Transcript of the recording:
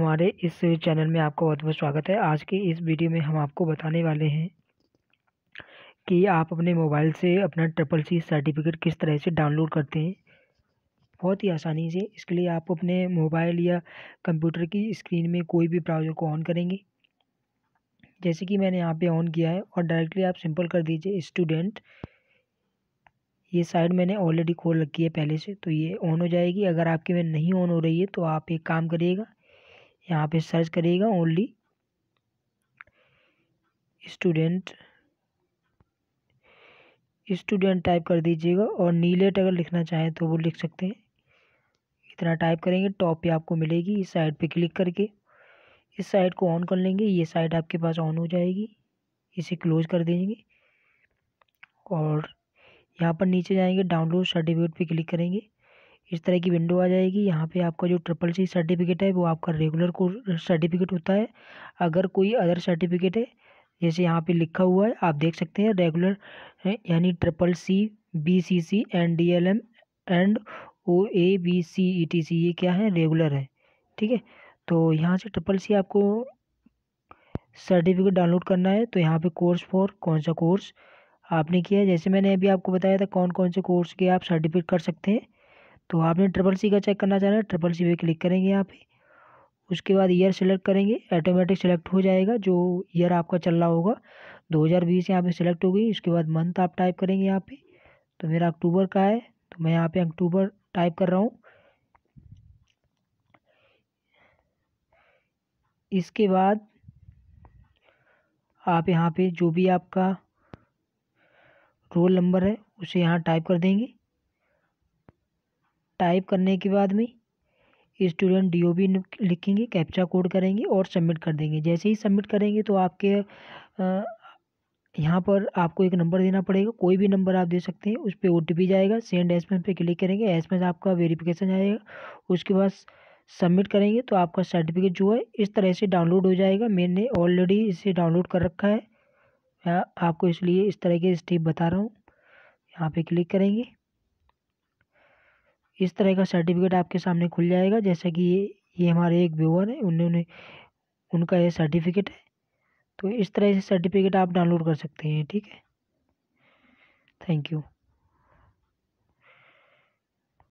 हमारे इस चैनल में आपका बहुत बहुत स्वागत है आज की इस वीडियो में हम आपको बताने वाले हैं कि आप अपने मोबाइल से अपना ट्रिपल सी सर्टिफिकेट किस तरह से डाउनलोड करते हैं बहुत ही आसानी से इसके लिए आप अपने मोबाइल या कंप्यूटर की स्क्रीन में कोई भी ब्राउज़र को ऑन करेंगे जैसे कि मैंने यहाँ पे ऑन किया है और डायरेक्टली आप सिंपल कर दीजिए स्टूडेंट ये साइड मैंने ऑलरेडी खोल रखी है पहले से तो ये ऑन हो जाएगी अगर आपकी में नहीं ऑन हो रही है तो आप एक काम करिएगा यहाँ पे सर्च करिएगा ओनली स्टूडेंट स्टूडेंट टाइप कर दीजिएगा और नीलेट अगर लिखना चाहें तो वो लिख सकते हैं इतना टाइप करेंगे टॉप पे आपको मिलेगी इस साइड पे क्लिक करके इस साइड को ऑन कर लेंगे ये साइड आपके पास ऑन हो जाएगी इसे क्लोज कर देंगे और यहाँ पर नीचे जाएंगे डाउनलोड सर्टिफिकेट पे क्लिक करेंगे इस तरह की विंडो आ जाएगी यहाँ पे आपका जो ट्रिपल सी सर्टिफिकेट है वो आपका रेगुलर कोर्स सर्टिफिकेट होता है अगर कोई अदर सर्टिफिकेट है जैसे यहाँ पे लिखा हुआ है आप देख सकते हैं रेगुलर uh, यानी triple C B C C and D L M and O A B C E T C ये क्या है रेगुलर है ठीक है तो यहाँ से ट्रिपल सी आपको सर्टिफिकेट डाउनलोड करना है तो यहाँ पे कोर्स फॉर कौन सा कोर्स आपने किया है जैसे मैंने अभी आपको बताया था कौन कौन से कोर्स के आप सर्टिफिकेट कर सकते हैं तो आपने ट्रिपल सी का चेक करना चाह रहे हैं ट्रिपल सी पे क्लिक करेंगे यहाँ पे उसके बाद ईयर सेलेक्ट करेंगे ऑटोमेटिक सेलेक्ट हो जाएगा जो ईयर आपका चल रहा होगा 2020 यहाँ पर सेलेक्ट हो गई उसके बाद मंथ आप टाइप करेंगे यहाँ पे तो मेरा अक्टूबर का है तो मैं यहाँ पे अक्टूबर टाइप कर रहा हूँ इसके बाद आप यहाँ पे जो भी आपका रोल नंबर है उसे यहाँ टाइप कर देंगे टाइप करने के बाद में स्टूडेंट डी ओ बी लिखेंगे कैप्चा कोड करेंगे और सबमिट कर देंगे जैसे ही सबमिट करेंगे तो आपके यहाँ पर आपको एक नंबर देना पड़ेगा कोई भी नंबर आप दे सकते हैं उस पर ओ जाएगा सेंड एस पे क्लिक करेंगे एस आपका वेरिफिकेशन आएगा उसके बाद सबमिट करेंगे तो आपका सर्टिफिकेट जो है इस तरह से डाउनलोड हो जाएगा मैंने ऑलरेडी इसे डाउनलोड कर रखा है आपको इसलिए इस तरह के स्टेप बता रहा हूँ यहाँ पे क्लिक करेंगे इस तरह का सर्टिफिकेट आपके सामने खुल जाएगा जैसा कि ये ये हमारे एक व्यूअर है उन्होंने उनका ये सर्टिफिकेट है तो इस तरह से सर्टिफिकेट आप डाउनलोड कर सकते हैं ठीक है थैंक यू